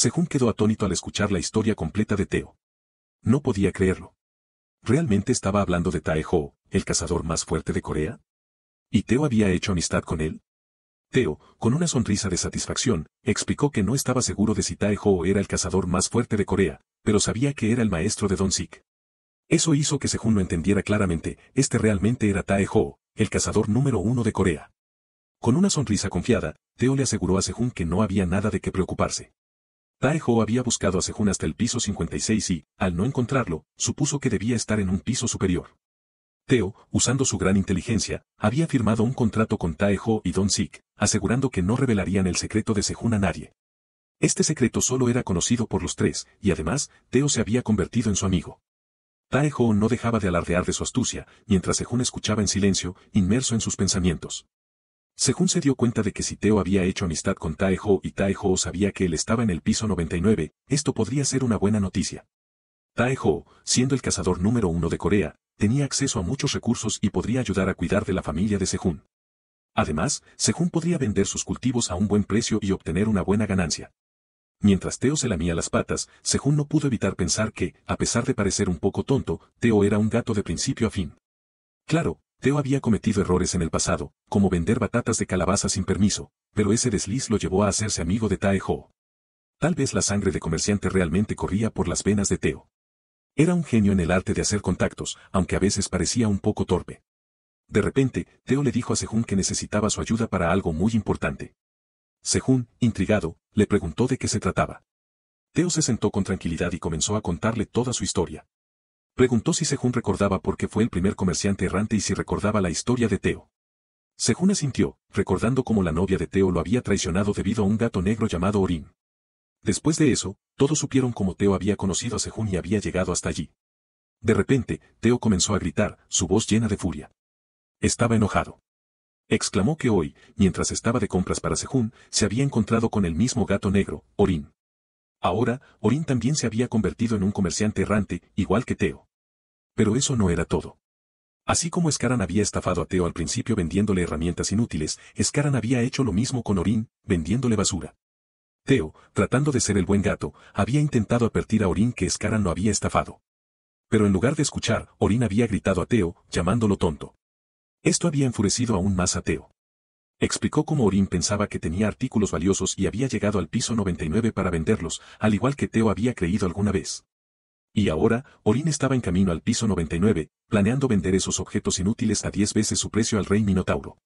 Sejun quedó atónito al escuchar la historia completa de Teo. No podía creerlo. ¿Realmente estaba hablando de Tae-ho, el cazador más fuerte de Corea? ¿Y Teo había hecho amistad con él? Teo, con una sonrisa de satisfacción, explicó que no estaba seguro de si Tae-ho era el cazador más fuerte de Corea, pero sabía que era el maestro de Don Sik. Eso hizo que Sejun lo entendiera claramente, este realmente era Tae-ho, el cazador número uno de Corea. Con una sonrisa confiada, Teo le aseguró a Sejun que no había nada de qué preocuparse. Taeho había buscado a Sejun hasta el piso 56 y, al no encontrarlo, supuso que debía estar en un piso superior. Teo, usando su gran inteligencia, había firmado un contrato con Taeho y Don Sik, asegurando que no revelarían el secreto de Sejun a nadie. Este secreto solo era conocido por los tres, y además, Teo se había convertido en su amigo. Tae-ho no dejaba de alardear de su astucia, mientras Sejun escuchaba en silencio, inmerso en sus pensamientos. Según se dio cuenta de que si Teo había hecho amistad con Taeho y Taeho sabía que él estaba en el piso 99, esto podría ser una buena noticia. Taeho, siendo el cazador número uno de Corea, tenía acceso a muchos recursos y podría ayudar a cuidar de la familia de Sejun. Además, Sejun podría vender sus cultivos a un buen precio y obtener una buena ganancia. Mientras Teo se lamía las patas, Sejun no pudo evitar pensar que, a pesar de parecer un poco tonto, Teo era un gato de principio a fin. Claro, Teo había cometido errores en el pasado, como vender batatas de calabaza sin permiso, pero ese desliz lo llevó a hacerse amigo de Tae Ho. Tal vez la sangre de comerciante realmente corría por las venas de Teo. Era un genio en el arte de hacer contactos, aunque a veces parecía un poco torpe. De repente, Teo le dijo a Sejun que necesitaba su ayuda para algo muy importante. Sejun, intrigado, le preguntó de qué se trataba. Teo se sentó con tranquilidad y comenzó a contarle toda su historia. Preguntó si Sejun recordaba por qué fue el primer comerciante errante y si recordaba la historia de Teo. Sejun asintió, recordando cómo la novia de Teo lo había traicionado debido a un gato negro llamado Orin. Después de eso, todos supieron cómo Teo había conocido a Sejun y había llegado hasta allí. De repente, Teo comenzó a gritar, su voz llena de furia. Estaba enojado. Exclamó que hoy, mientras estaba de compras para Sejun, se había encontrado con el mismo gato negro, Orin. Ahora, Orin también se había convertido en un comerciante errante, igual que Teo. Pero eso no era todo. Así como Escaran había estafado a Teo al principio vendiéndole herramientas inútiles, Escaran había hecho lo mismo con Orin, vendiéndole basura. Teo, tratando de ser el buen gato, había intentado advertir a Orin que Escaran lo había estafado. Pero en lugar de escuchar, Orin había gritado a Teo, llamándolo tonto. Esto había enfurecido aún más a Teo. Explicó cómo Orin pensaba que tenía artículos valiosos y había llegado al piso 99 para venderlos, al igual que Teo había creído alguna vez. Y ahora, Orín estaba en camino al piso 99, planeando vender esos objetos inútiles a diez veces su precio al rey Minotauro.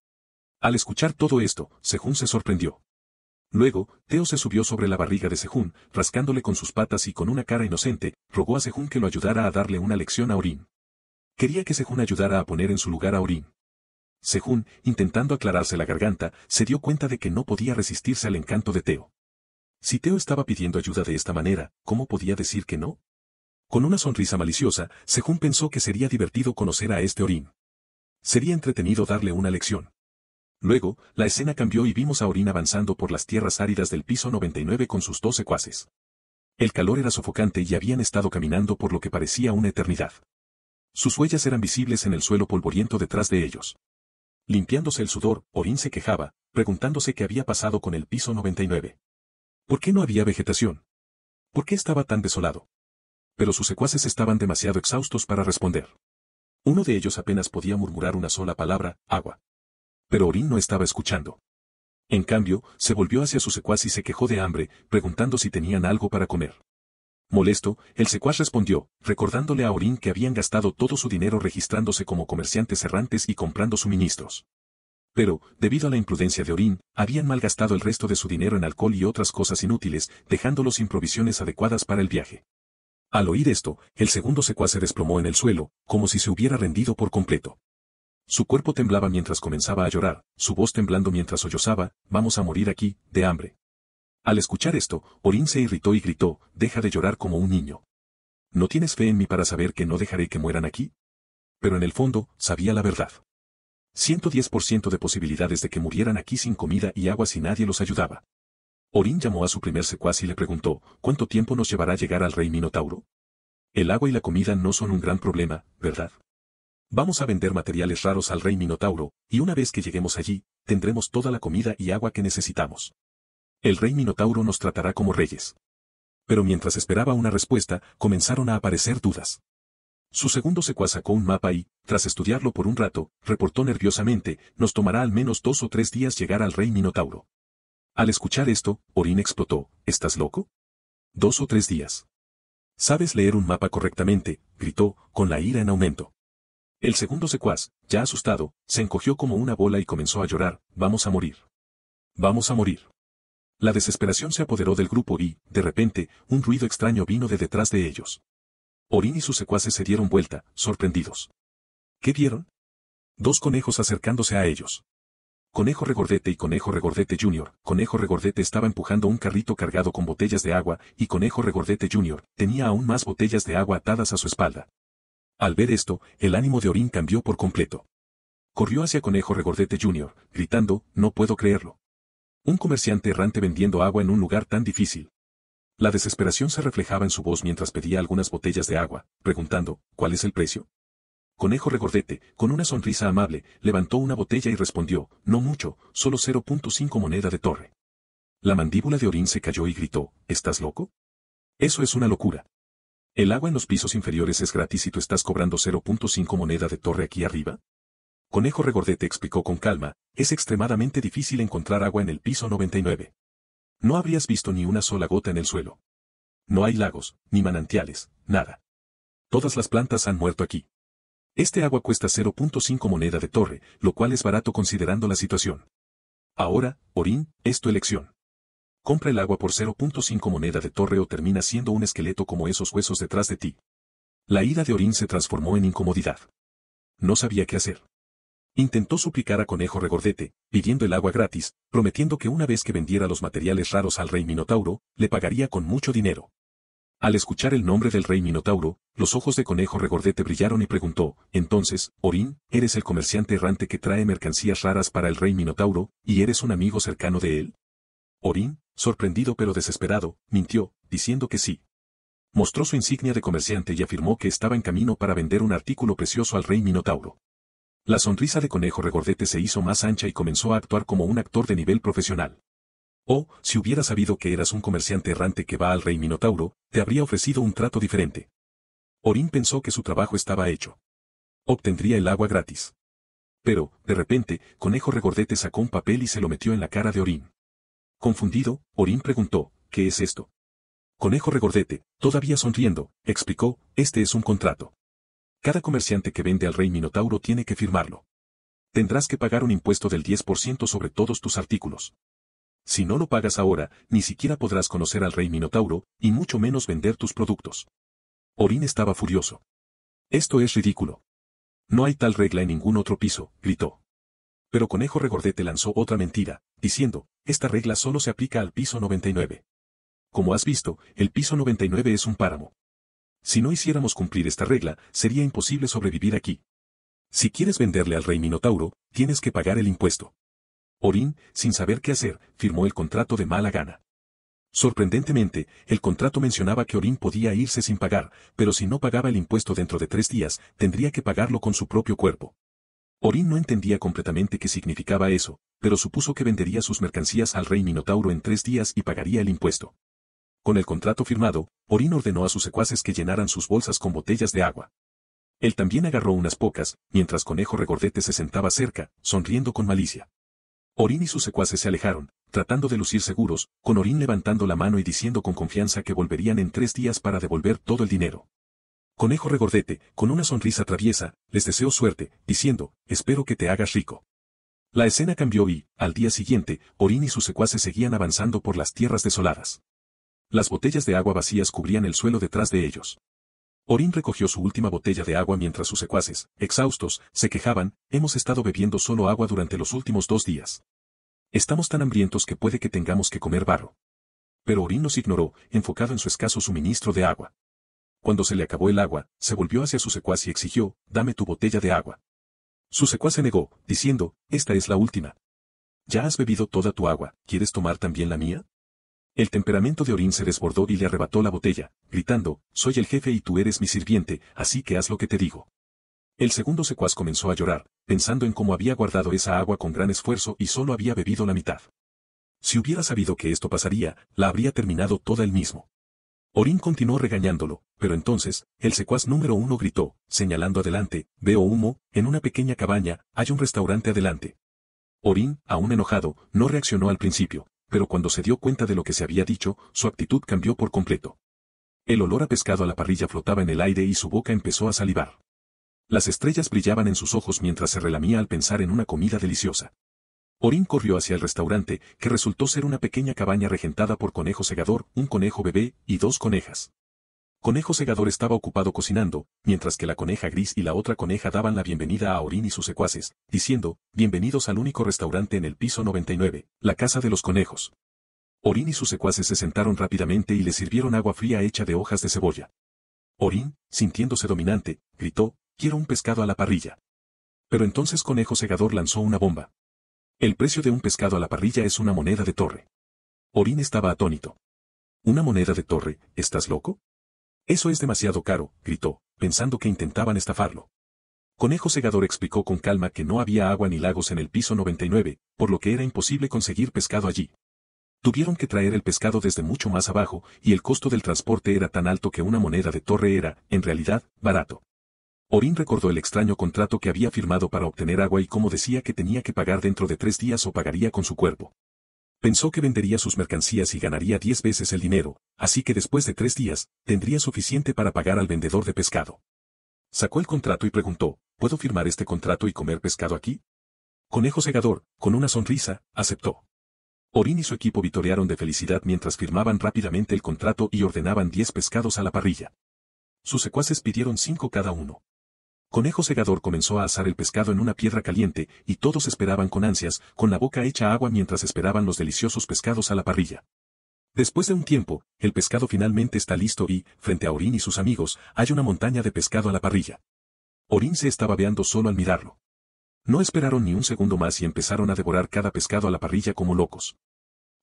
Al escuchar todo esto, Sejun se sorprendió. Luego, Teo se subió sobre la barriga de Sejun, rascándole con sus patas y con una cara inocente, rogó a Sejun que lo ayudara a darle una lección a Orín. Quería que Sejun ayudara a poner en su lugar a Orin. Sejun, intentando aclararse la garganta, se dio cuenta de que no podía resistirse al encanto de Teo. Si Teo estaba pidiendo ayuda de esta manera, ¿cómo podía decir que no? Con una sonrisa maliciosa, Sejun pensó que sería divertido conocer a este Orin. Sería entretenido darle una lección. Luego, la escena cambió y vimos a Orin avanzando por las tierras áridas del piso 99 con sus dos secuaces. El calor era sofocante y habían estado caminando por lo que parecía una eternidad. Sus huellas eran visibles en el suelo polvoriento detrás de ellos. Limpiándose el sudor, Orin se quejaba, preguntándose qué había pasado con el piso 99. ¿Por qué no había vegetación? ¿Por qué estaba tan desolado? pero sus secuaces estaban demasiado exhaustos para responder. Uno de ellos apenas podía murmurar una sola palabra, agua. Pero Orín no estaba escuchando. En cambio, se volvió hacia su secuaz y se quejó de hambre, preguntando si tenían algo para comer. Molesto, el secuaz respondió, recordándole a Orín que habían gastado todo su dinero registrándose como comerciantes errantes y comprando suministros. Pero, debido a la imprudencia de Orín, habían malgastado el resto de su dinero en alcohol y otras cosas inútiles, dejándolos sin provisiones adecuadas para el viaje. Al oír esto, el segundo secuaz se desplomó en el suelo, como si se hubiera rendido por completo. Su cuerpo temblaba mientras comenzaba a llorar, su voz temblando mientras sollozaba, vamos a morir aquí, de hambre. Al escuchar esto, Orín se irritó y gritó, deja de llorar como un niño. ¿No tienes fe en mí para saber que no dejaré que mueran aquí? Pero en el fondo, sabía la verdad. 110% de posibilidades de que murieran aquí sin comida y agua si nadie los ayudaba. Orin llamó a su primer secuaz y le preguntó, ¿cuánto tiempo nos llevará llegar al rey Minotauro? El agua y la comida no son un gran problema, ¿verdad? Vamos a vender materiales raros al rey Minotauro, y una vez que lleguemos allí, tendremos toda la comida y agua que necesitamos. El rey Minotauro nos tratará como reyes. Pero mientras esperaba una respuesta, comenzaron a aparecer dudas. Su segundo secuaz sacó un mapa y, tras estudiarlo por un rato, reportó nerviosamente, nos tomará al menos dos o tres días llegar al rey Minotauro. Al escuchar esto, Orin explotó, ¿estás loco? Dos o tres días. Sabes leer un mapa correctamente, gritó, con la ira en aumento. El segundo secuaz, ya asustado, se encogió como una bola y comenzó a llorar, vamos a morir. Vamos a morir. La desesperación se apoderó del grupo y, de repente, un ruido extraño vino de detrás de ellos. Orin y sus secuaces se dieron vuelta, sorprendidos. ¿Qué vieron? Dos conejos acercándose a ellos. Conejo Regordete y Conejo Regordete Jr. Conejo Regordete estaba empujando un carrito cargado con botellas de agua y Conejo Regordete Jr. tenía aún más botellas de agua atadas a su espalda. Al ver esto, el ánimo de Orín cambió por completo. Corrió hacia Conejo Regordete Jr., gritando, no puedo creerlo. Un comerciante errante vendiendo agua en un lugar tan difícil. La desesperación se reflejaba en su voz mientras pedía algunas botellas de agua, preguntando, ¿cuál es el precio? Conejo Regordete, con una sonrisa amable, levantó una botella y respondió, no mucho, solo 0.5 moneda de torre. La mandíbula de Orín se cayó y gritó, ¿estás loco? Eso es una locura. ¿El agua en los pisos inferiores es gratis y tú estás cobrando 0.5 moneda de torre aquí arriba? Conejo Regordete explicó con calma, es extremadamente difícil encontrar agua en el piso 99. No habrías visto ni una sola gota en el suelo. No hay lagos, ni manantiales, nada. Todas las plantas han muerto aquí. Este agua cuesta 0.5 moneda de torre, lo cual es barato considerando la situación. Ahora, Orin, es tu elección. Compra el agua por 0.5 moneda de torre o termina siendo un esqueleto como esos huesos detrás de ti. La ida de Orin se transformó en incomodidad. No sabía qué hacer. Intentó suplicar a Conejo Regordete, pidiendo el agua gratis, prometiendo que una vez que vendiera los materiales raros al rey Minotauro, le pagaría con mucho dinero. Al escuchar el nombre del rey Minotauro, los ojos de conejo regordete brillaron y preguntó, entonces, Orín, eres el comerciante errante que trae mercancías raras para el rey Minotauro, y eres un amigo cercano de él. Orín, sorprendido pero desesperado, mintió, diciendo que sí. Mostró su insignia de comerciante y afirmó que estaba en camino para vender un artículo precioso al rey Minotauro. La sonrisa de conejo regordete se hizo más ancha y comenzó a actuar como un actor de nivel profesional. Oh, si hubiera sabido que eras un comerciante errante que va al rey Minotauro, te habría ofrecido un trato diferente. Orín pensó que su trabajo estaba hecho. Obtendría el agua gratis. Pero, de repente, Conejo Regordete sacó un papel y se lo metió en la cara de Orín. Confundido, Orín preguntó, ¿qué es esto? Conejo Regordete, todavía sonriendo, explicó, este es un contrato. Cada comerciante que vende al rey Minotauro tiene que firmarlo. Tendrás que pagar un impuesto del 10% sobre todos tus artículos. Si no lo pagas ahora, ni siquiera podrás conocer al rey Minotauro, y mucho menos vender tus productos. Orin estaba furioso. Esto es ridículo. No hay tal regla en ningún otro piso, gritó. Pero Conejo Regordete lanzó otra mentira, diciendo, esta regla solo se aplica al piso 99. Como has visto, el piso 99 es un páramo. Si no hiciéramos cumplir esta regla, sería imposible sobrevivir aquí. Si quieres venderle al rey Minotauro, tienes que pagar el impuesto. Orín, sin saber qué hacer, firmó el contrato de mala gana. Sorprendentemente, el contrato mencionaba que Orín podía irse sin pagar, pero si no pagaba el impuesto dentro de tres días, tendría que pagarlo con su propio cuerpo. Orín no entendía completamente qué significaba eso, pero supuso que vendería sus mercancías al rey Minotauro en tres días y pagaría el impuesto. Con el contrato firmado, Orín ordenó a sus secuaces que llenaran sus bolsas con botellas de agua. Él también agarró unas pocas, mientras Conejo Regordete se sentaba cerca, sonriendo con malicia. Orín y sus secuaces se alejaron, tratando de lucir seguros, con Orín levantando la mano y diciendo con confianza que volverían en tres días para devolver todo el dinero. Conejo Regordete, con una sonrisa traviesa, les deseó suerte, diciendo, espero que te hagas rico. La escena cambió y, al día siguiente, Orín y sus secuaces seguían avanzando por las tierras desoladas. Las botellas de agua vacías cubrían el suelo detrás de ellos. Orin recogió su última botella de agua mientras sus secuaces, exhaustos, se quejaban, hemos estado bebiendo solo agua durante los últimos dos días. Estamos tan hambrientos que puede que tengamos que comer barro. Pero Orin nos ignoró, enfocado en su escaso suministro de agua. Cuando se le acabó el agua, se volvió hacia su secuaz y exigió, dame tu botella de agua. Su secuaz se negó, diciendo, esta es la última. Ya has bebido toda tu agua, ¿quieres tomar también la mía? El temperamento de Orín se desbordó y le arrebató la botella, gritando, Soy el jefe y tú eres mi sirviente, así que haz lo que te digo. El segundo secuaz comenzó a llorar, pensando en cómo había guardado esa agua con gran esfuerzo y solo había bebido la mitad. Si hubiera sabido que esto pasaría, la habría terminado toda él mismo. Orín continuó regañándolo, pero entonces, el secuaz número uno gritó, señalando adelante, veo humo, en una pequeña cabaña, hay un restaurante adelante. Orín, aún enojado, no reaccionó al principio pero cuando se dio cuenta de lo que se había dicho, su actitud cambió por completo. El olor a pescado a la parrilla flotaba en el aire y su boca empezó a salivar. Las estrellas brillaban en sus ojos mientras se relamía al pensar en una comida deliciosa. Orín corrió hacia el restaurante, que resultó ser una pequeña cabaña regentada por conejo segador, un conejo bebé y dos conejas. Conejo Segador estaba ocupado cocinando, mientras que la coneja gris y la otra coneja daban la bienvenida a Orín y sus secuaces, diciendo, bienvenidos al único restaurante en el piso 99, la casa de los conejos. Orín y sus secuaces se sentaron rápidamente y le sirvieron agua fría hecha de hojas de cebolla. Orín, sintiéndose dominante, gritó, quiero un pescado a la parrilla. Pero entonces Conejo Segador lanzó una bomba. El precio de un pescado a la parrilla es una moneda de torre. Orín estaba atónito. ¿Una moneda de torre? ¿Estás loco? Eso es demasiado caro, gritó, pensando que intentaban estafarlo. Conejo Segador explicó con calma que no había agua ni lagos en el piso 99, por lo que era imposible conseguir pescado allí. Tuvieron que traer el pescado desde mucho más abajo, y el costo del transporte era tan alto que una moneda de torre era, en realidad, barato. Orín recordó el extraño contrato que había firmado para obtener agua y cómo decía que tenía que pagar dentro de tres días o pagaría con su cuerpo. Pensó que vendería sus mercancías y ganaría diez veces el dinero, así que después de tres días, tendría suficiente para pagar al vendedor de pescado. Sacó el contrato y preguntó, ¿puedo firmar este contrato y comer pescado aquí? Conejo Segador, con una sonrisa, aceptó. Orín y su equipo vitorearon de felicidad mientras firmaban rápidamente el contrato y ordenaban diez pescados a la parrilla. Sus secuaces pidieron cinco cada uno. Conejo Segador comenzó a asar el pescado en una piedra caliente, y todos esperaban con ansias, con la boca hecha agua mientras esperaban los deliciosos pescados a la parrilla. Después de un tiempo, el pescado finalmente está listo y, frente a Orín y sus amigos, hay una montaña de pescado a la parrilla. Orín se estaba veando solo al mirarlo. No esperaron ni un segundo más y empezaron a devorar cada pescado a la parrilla como locos.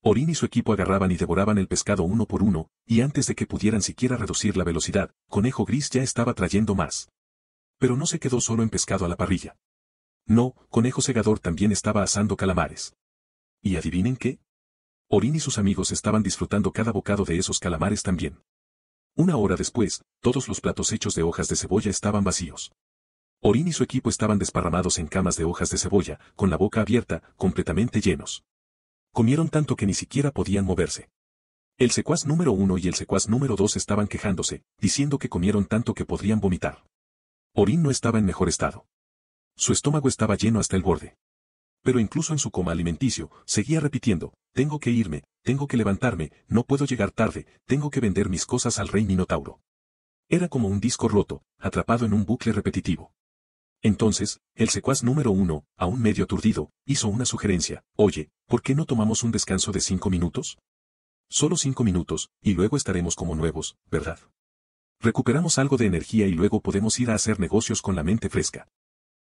Orín y su equipo agarraban y devoraban el pescado uno por uno, y antes de que pudieran siquiera reducir la velocidad, Conejo Gris ya estaba trayendo más. Pero no se quedó solo en pescado a la parrilla. No, Conejo Segador también estaba asando calamares. ¿Y adivinen qué? Orín y sus amigos estaban disfrutando cada bocado de esos calamares también. Una hora después, todos los platos hechos de hojas de cebolla estaban vacíos. Orín y su equipo estaban desparramados en camas de hojas de cebolla, con la boca abierta, completamente llenos. Comieron tanto que ni siquiera podían moverse. El secuaz número uno y el secuaz número dos estaban quejándose, diciendo que comieron tanto que podrían vomitar. Orín no estaba en mejor estado. Su estómago estaba lleno hasta el borde. Pero incluso en su coma alimenticio, seguía repitiendo, tengo que irme, tengo que levantarme, no puedo llegar tarde, tengo que vender mis cosas al rey Minotauro. Era como un disco roto, atrapado en un bucle repetitivo. Entonces, el secuaz número uno, aún medio aturdido, hizo una sugerencia, oye, ¿por qué no tomamos un descanso de cinco minutos? Solo cinco minutos, y luego estaremos como nuevos, ¿verdad? Recuperamos algo de energía y luego podemos ir a hacer negocios con la mente fresca.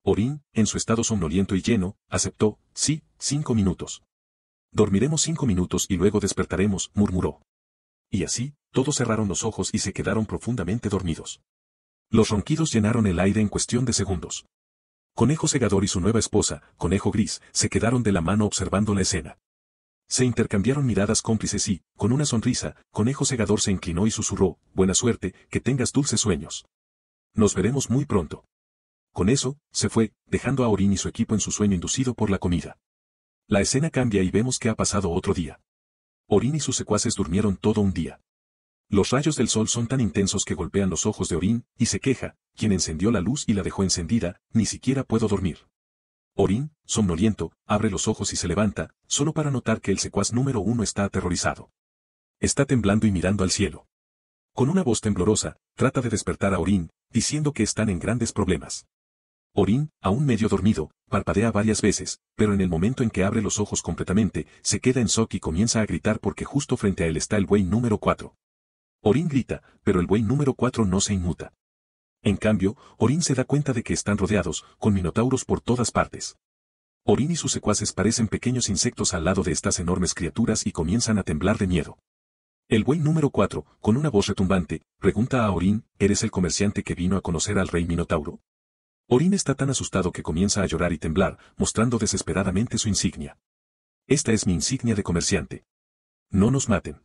Orin, en su estado somnoliento y lleno, aceptó, sí, cinco minutos. Dormiremos cinco minutos y luego despertaremos, murmuró. Y así, todos cerraron los ojos y se quedaron profundamente dormidos. Los ronquidos llenaron el aire en cuestión de segundos. Conejo Segador y su nueva esposa, Conejo Gris, se quedaron de la mano observando la escena. Se intercambiaron miradas cómplices y, con una sonrisa, Conejo Segador se inclinó y susurró, Buena suerte, que tengas dulces sueños. Nos veremos muy pronto. Con eso, se fue, dejando a Orín y su equipo en su sueño inducido por la comida. La escena cambia y vemos que ha pasado otro día. Orín y sus secuaces durmieron todo un día. Los rayos del sol son tan intensos que golpean los ojos de Orín, y se queja, quien encendió la luz y la dejó encendida, ni siquiera puedo dormir. Orin, somnoliento, abre los ojos y se levanta, solo para notar que el secuaz número uno está aterrorizado. Está temblando y mirando al cielo. Con una voz temblorosa, trata de despertar a Orin, diciendo que están en grandes problemas. Orin, aún medio dormido, parpadea varias veces, pero en el momento en que abre los ojos completamente, se queda en shock y comienza a gritar porque justo frente a él está el buey número 4. Orin grita, pero el buey número 4 no se inmuta. En cambio, Orin se da cuenta de que están rodeados, con minotauros por todas partes. Orin y sus secuaces parecen pequeños insectos al lado de estas enormes criaturas y comienzan a temblar de miedo. El buey número 4, con una voz retumbante, pregunta a Orin, ¿eres el comerciante que vino a conocer al rey Minotauro? Orin está tan asustado que comienza a llorar y temblar, mostrando desesperadamente su insignia. Esta es mi insignia de comerciante. No nos maten.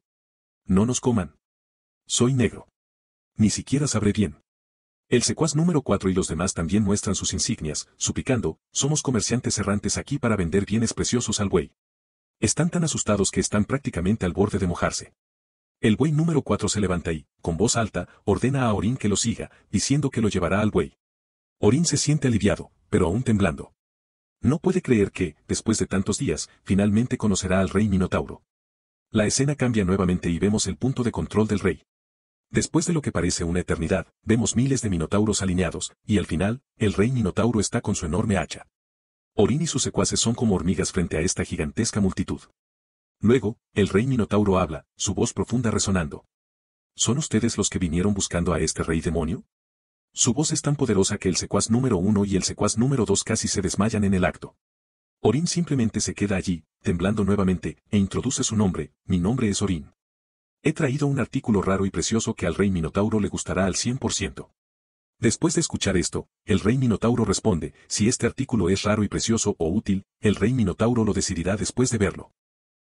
No nos coman. Soy negro. Ni siquiera sabré bien. El secuaz número 4 y los demás también muestran sus insignias, suplicando, somos comerciantes errantes aquí para vender bienes preciosos al buey. Están tan asustados que están prácticamente al borde de mojarse. El buey número 4 se levanta y, con voz alta, ordena a Orín que lo siga, diciendo que lo llevará al buey. Orín se siente aliviado, pero aún temblando. No puede creer que, después de tantos días, finalmente conocerá al rey Minotauro. La escena cambia nuevamente y vemos el punto de control del rey. Después de lo que parece una eternidad, vemos miles de minotauros alineados, y al final, el rey minotauro está con su enorme hacha. Orin y sus secuaces son como hormigas frente a esta gigantesca multitud. Luego, el rey minotauro habla, su voz profunda resonando. ¿Son ustedes los que vinieron buscando a este rey demonio? Su voz es tan poderosa que el secuaz número uno y el secuaz número dos casi se desmayan en el acto. Orin simplemente se queda allí, temblando nuevamente, e introduce su nombre, mi nombre es Orin. He traído un artículo raro y precioso que al rey Minotauro le gustará al 100%. Después de escuchar esto, el rey Minotauro responde, si este artículo es raro y precioso o útil, el rey Minotauro lo decidirá después de verlo.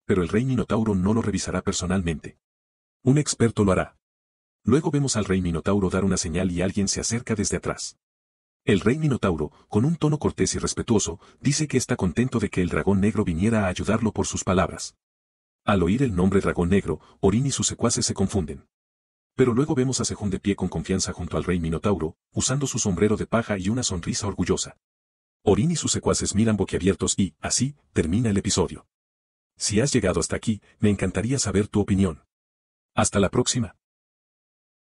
Pero el rey Minotauro no lo revisará personalmente. Un experto lo hará. Luego vemos al rey Minotauro dar una señal y alguien se acerca desde atrás. El rey Minotauro, con un tono cortés y respetuoso, dice que está contento de que el dragón negro viniera a ayudarlo por sus palabras. Al oír el nombre dragón negro, Orin y sus secuaces se confunden. Pero luego vemos a Sejón de pie con confianza junto al rey Minotauro, usando su sombrero de paja y una sonrisa orgullosa. Orin y sus secuaces miran boquiabiertos y, así, termina el episodio. Si has llegado hasta aquí, me encantaría saber tu opinión. Hasta la próxima.